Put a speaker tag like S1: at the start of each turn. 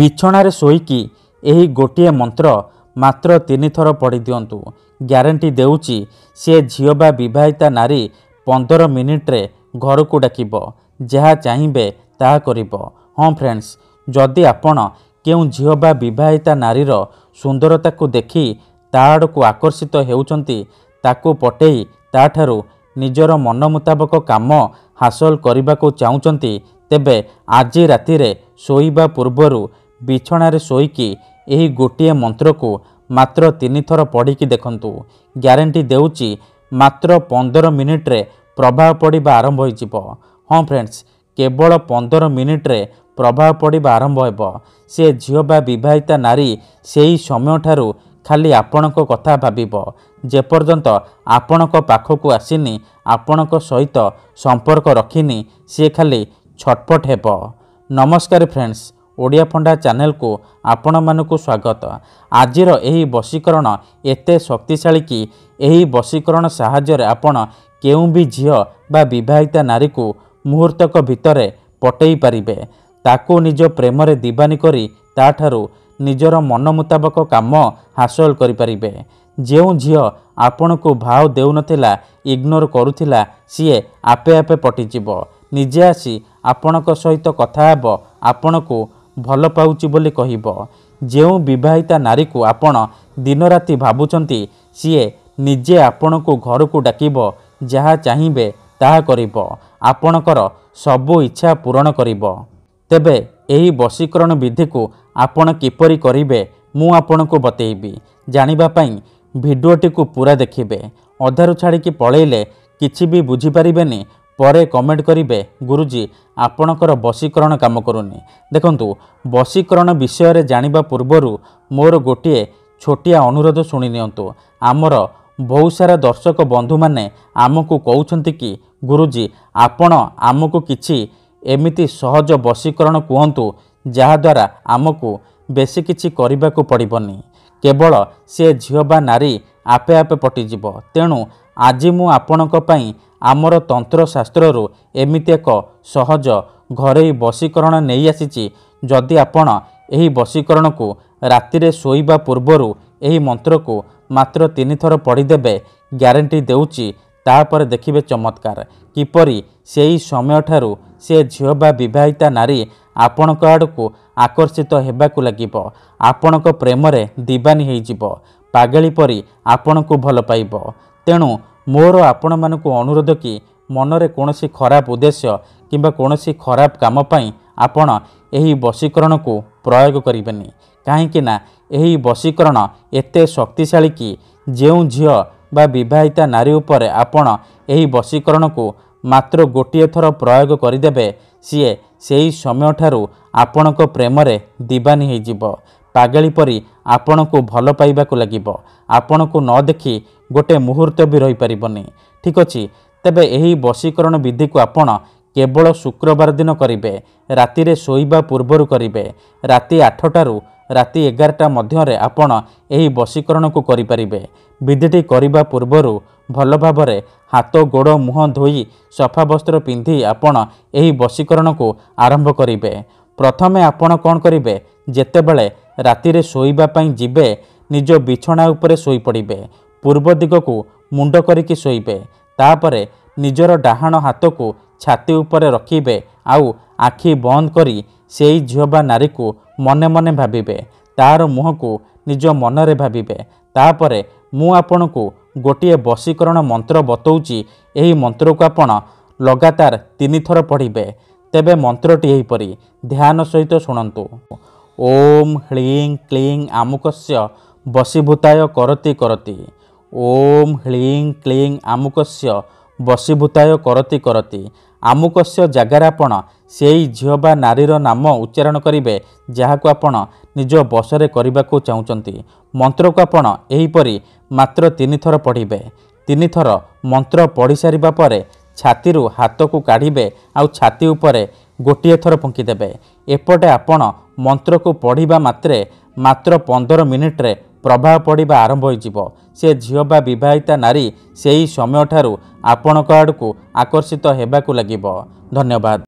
S1: ବିଛଣାରେ ଶୋଇକି ଏହି ଗୋଟିଏ ମନ୍ତ୍ର ମାତ୍ର ତିନିଥର ପଢ଼ିଦିଅନ୍ତୁ ଗ୍ୟାରେଣ୍ଟି ଦେଉଛି ସେ ଝିଅ ବା ବିବାହିତା ନାରୀ ପନ୍ଦର ମିନିଟ୍ରେ ଘରକୁ ଡାକିବ ଯାହା ଚାହିଁବେ ତାହା କରିବ ହଁ ଫ୍ରେଣ୍ଡସ୍ ଯଦି ଆପଣ କେଉଁ ଝିଅ ବା ବିବାହିତା ନାରୀର ସୁନ୍ଦରତାକୁ ଦେଖି ତା ଆଡ଼କୁ ଆକର୍ଷିତ ହେଉଛନ୍ତି ତାକୁ ପଟେଇ ତାଠାରୁ ନିଜର ମନ ମୁତାବକ କାମ ହାସଲ କରିବାକୁ ଚାହୁଁଛନ୍ତି ତେବେ ଆଜି ରାତିରେ ଶୋଇବା ପୂର୍ବରୁ ବିଛଣାରେ ଶୋଇକି ଏହି ଗୋଟିଏ ମନ୍ତ୍ରକୁ ମାତ୍ର ତିନିଥର ପଢ଼ିକି ଦେଖନ୍ତୁ ଗ୍ୟାରେଣ୍ଟି ଦେଉଛି ମାତ୍ର ପନ୍ଦର ମିନିଟ୍ରେ ପ୍ରଭାବ ପଡ଼ିବା ଆରମ୍ଭ ହୋଇଯିବ ହଁ ଫ୍ରେଣ୍ଡସ୍ କେବଳ ପନ୍ଦର ମିନିଟ୍ରେ ପ୍ରଭାବ ପଡ଼ିବା ଆରମ୍ଭ ହେବ ସେ ଝିଅ ବା ବିବାହିତା ନାରୀ ସେହି ସମୟଠାରୁ ଖାଲି ଆପଣଙ୍କ କଥା ଭାବିବ ଯେପର୍ଯ୍ୟନ୍ତ ଆପଣଙ୍କ ପାଖକୁ ଆସିନି ଆପଣଙ୍କ ସହିତ ସମ୍ପର୍କ ରଖିନି ସିଏ ଖାଲି ଛଟପଟ ହେବ ନମସ୍କାର ଫ୍ରେଣ୍ଡସ୍ ଓଡ଼ିଆ ଫଣ୍ଡା ଚ୍ୟାନେଲକୁ ଆପଣମାନଙ୍କୁ ସ୍ୱାଗତ ଆଜିର ଏହି ବଶୀକରଣ ଏତେ ଶକ୍ତିଶାଳୀ କି ଏହି ବଶୀକରଣ ସାହାଯ୍ୟରେ ଆପଣ କେଉଁ ବି ଝିଅ ବା ବିବାହିତା ନାରୀକୁ ମୁହୂର୍ତ୍ତକ ଭିତରେ ପଟେଇ ପାରିବେ ତାକୁ ନିଜ ପ୍ରେମରେ ଦିବାନୀ କରି ତାଠାରୁ ନିଜର ମନ ମୁତାବକ କାମ ହାସଲ କରିପାରିବେ ଯେଉଁ ଝିଅ ଆପଣଙ୍କୁ ଭାଓ ଦେଉନଥିଲା ଇଗ୍ନୋର କରୁଥିଲା ସିଏ ଆପେ ଆପେ ପଟିଯିବ ନିଜେ ଆସି ଆପଣଙ୍କ ସହିତ କଥା ହେବ ଆପଣଙ୍କୁ ଭଲ ପାଉଛି ବୋଲି କହିବ ଯେଉଁ ବିବାହିତା ନାରୀକୁ ଆପଣ ଦିନରାତି ଭାବୁଛନ୍ତି ସିଏ ନିଜେ ଆପଣଙ୍କୁ ଘରକୁ ଡାକିବ ଯାହା ଚାହିଁବେ ତାହା କରିବ ଆପଣଙ୍କର ସବୁ ଇଚ୍ଛା ପୂରଣ କରିବ ତେବେ ଏହି ବଶୀକରଣ ବିଧିକୁ ଆପଣ କିପରି କରିବେ ମୁଁ ଆପଣଙ୍କୁ ବତେଇବି ଜାଣିବା ପାଇଁ ଭିଡ଼ିଓଟିକୁ ପୁରା ଦେଖିବେ ଅଧାରୁ ଛାଡ଼ିକି ପଳେଇଲେ କିଛି ବି ବୁଝିପାରିବେନି ପରେ କମେଣ୍ଟ କରିବେ ଗୁରୁଜୀ ଆପଣଙ୍କର ବଶୀକରଣ କାମ କରୁନି ଦେଖନ୍ତୁ ବଶୀକରଣ ବିଷୟରେ ଜାଣିବା ପୂର୍ବରୁ ମୋର ଗୋଟିଏ ଛୋଟିଆ ଅନୁରୋଧ ଶୁଣି ନିଅନ୍ତୁ ଆମର ବହୁ ସାରା ଦର୍ଶକ ବନ୍ଧୁମାନେ ଆମକୁ କହୁଛନ୍ତି କି ଗୁରୁଜୀ ଆପଣ ଆମକୁ କିଛି ଏମିତି ସହଜ ବଶୀକରଣ କୁହନ୍ତୁ ଯାହାଦ୍ୱାରା ଆମକୁ ବେଶୀ କିଛି କରିବାକୁ ପଡ଼ିବନି କେବଳ ସେ ଝିଅ ବା ନାରୀ ଆପେ ଆପେ ପଟିଯିବ ତେଣୁ ଆଜି ମୁଁ ଆପଣଙ୍କ ପାଇଁ ଆମର ତନ୍ତ୍ରଶାସ୍ତ୍ରରୁ ଏମିତି ଏକ ସହଜ ଘରୋଇ ବଶୀକରଣ ନେଇ ଆସିଛି ଯଦି ଆପଣ ଏହି ବଶୀକରଣକୁ ରାତିରେ ଶୋଇବା ପୂର୍ବରୁ ଏହି ମନ୍ତ୍ରକୁ ମାତ୍ର ତିନିଥର ପଢ଼ିଦେବେ ଗ୍ୟାରେଣ୍ଟି ଦେଉଛି ତାପରେ ଦେଖିବେ ଚମତ୍କାର କିପରି ସେହି ସମୟଠାରୁ ସେ ଝିଅ ବା ବିବାହିତା ନାରୀ ଆପଣଙ୍କ ଆଡ଼କୁ ଆକର୍ଷିତ ହେବାକୁ ଲାଗିବ ଆପଣଙ୍କ ପ୍ରେମରେ ଦିବାନୀ ହୋଇଯିବ ପାଗେଳି ପରି ଆପଣଙ୍କୁ ଭଲ ପାଇବ ତେଣୁ ମୋର ଆପଣମାନଙ୍କୁ ଅନୁରୋଧ କି ମନରେ କୌଣସି ଖରାପ ଉଦ୍ଦେଶ୍ୟ କିମ୍ବା କୌଣସି ଖରାପ କାମ ପାଇଁ ଆପଣ ଏହି ବଶୀକରଣକୁ ପ୍ରୟୋଗ କରିବେନି କାହିଁକିନା ଏହି ବଶୀକରଣ ଏତେ ଶକ୍ତିଶାଳୀ କି ଯେଉଁ ଝିଅ ବା ବିବାହିତା ନାରୀ ଉପରେ ଆପଣ ଏହି ବଶୀକରଣକୁ ମାତ୍ର ଗୋଟିଏ ଥର ପ୍ରୟୋଗ କରିଦେବେ ସିଏ ସେହି ସମୟଠାରୁ ଆପଣଙ୍କ ପ୍ରେମରେ ଦିବାନୀ ହୋଇଯିବ ପାଗେଳି ପରି ଆପଣଙ୍କୁ ଭଲ ପାଇବାକୁ ଲାଗିବ ଆପଣଙ୍କୁ ନ ଦେଖି ଗୋଟିଏ ମୁହୂର୍ତ୍ତ ବି ରହିପାରିବନି ଠିକ୍ ଅଛି ତେବେ ଏହି ବଶୀକରଣ ବିଧିକୁ ଆପଣ କେବଳ ଶୁକ୍ରବାର ଦିନ କରିବେ ରାତିରେ ଶୋଇବା ପୂର୍ବରୁ କରିବେ ରାତି ଆଠଟାରୁ ରାତି ଏଗାରଟା ମଧ୍ୟରେ ଆପଣ ଏହି ବଶୀକରଣକୁ କରିପାରିବେ ବିଧିଟି କରିବା ପୂର୍ବରୁ ଭଲ ଭାବରେ ହାତ ଗୋଡ଼ ମୁହଁ ଧୋଇ ସଫା ବସ୍ତ୍ର ପିନ୍ଧି ଆପଣ ଏହି ବଶୀକରଣକୁ ଆରମ୍ଭ କରିବେ ପ୍ରଥମେ ଆପଣ କ'ଣ କରିବେ ଯେତେବେଳେ ରାତିରେ ଶୋଇବା ପାଇଁ ଯିବେ ନିଜ ବିଛଣା ଉପରେ ଶୋଇପଡ଼ିବେ ପୂର୍ବ ଦିଗକୁ ମୁଣ୍ଡ କରିକି ଶୋଇବେ ତାପରେ ନିଜର ଡାହାଣ ହାତକୁ ଛାତି ଉପରେ ରଖିବେ ଆଉ ଆଖି ବନ୍ଦ କରି ସେଇ ଝିଅ ବା ନାରୀକୁ ମନେ ମନେ ଭାବିବେ ତାର ମୁହଁକୁ ନିଜ ମନରେ ଭାବିବେ ତାପରେ ମୁଁ ଆପଣଙ୍କୁ ଗୋଟିଏ ବଶୀକରଣ ମନ୍ତ୍ର ବତାଉଛି ଏହି ମନ୍ତ୍ରକୁ ଆପଣ ଲଗାତାର ତିନିଥର ପଢ଼ିବେ ତେବେ ମନ୍ତ୍ରଟି ଏହିପରି ଧ୍ୟାନ ସହିତ ଶୁଣନ୍ତୁ ଓମ୍ ହ୍ଲିଂ କ୍ଲିଂ ଆମୁକସ୍ୟ ବଶୀଭୂତାୟ କରତି କରତି ଓମ୍ ହ୍ଲିଂ କ୍ଲିଂ ଆମୁକଶ୍ୟ ବସିଭୂତାୟ କରତି କରତି ଆମୁକଶ୍ୟ ଜାଗାରେ ଆପଣ ସେଇ ଝିଅ ବା ନାରୀର ନାମ ଉଚ୍ଚାରଣ କରିବେ ଯାହାକୁ ଆପଣ ନିଜ ବସରେ କରିବାକୁ ଚାହୁଁଛନ୍ତି ମନ୍ତ୍ରକୁ ଆପଣ ଏହିପରି ମାତ୍ର ତିନିଥର ପଢ଼ିବେ ତିନିଥର ମନ୍ତ୍ର ପଢ଼ିସାରିବା ପରେ ଛାତିରୁ ହାତକୁ କାଢ଼ିବେ ଆଉ ଛାତି ଉପରେ ଗୋଟିଏ ଥର ଫୁଙ୍କିଦେବେ ଏପଟେ ଆପଣ ମନ୍ତ୍ରକୁ ପଢ଼ିବା ମାତ୍ରେ ମାତ୍ର ପନ୍ଦର ମିନିଟ୍ରେ ପ୍ରଭାବ ପଡ଼ିବା ଆରମ୍ଭ ହୋଇଯିବ ସେ ଝିଅ ବା ବିବାହିତା ନାରୀ ସେହି ସମୟଠାରୁ ଆପଣଙ୍କ ଆଡ଼କୁ ଆକର୍ଷିତ ହେବାକୁ ଲାଗିବ ଧନ୍ୟବାଦ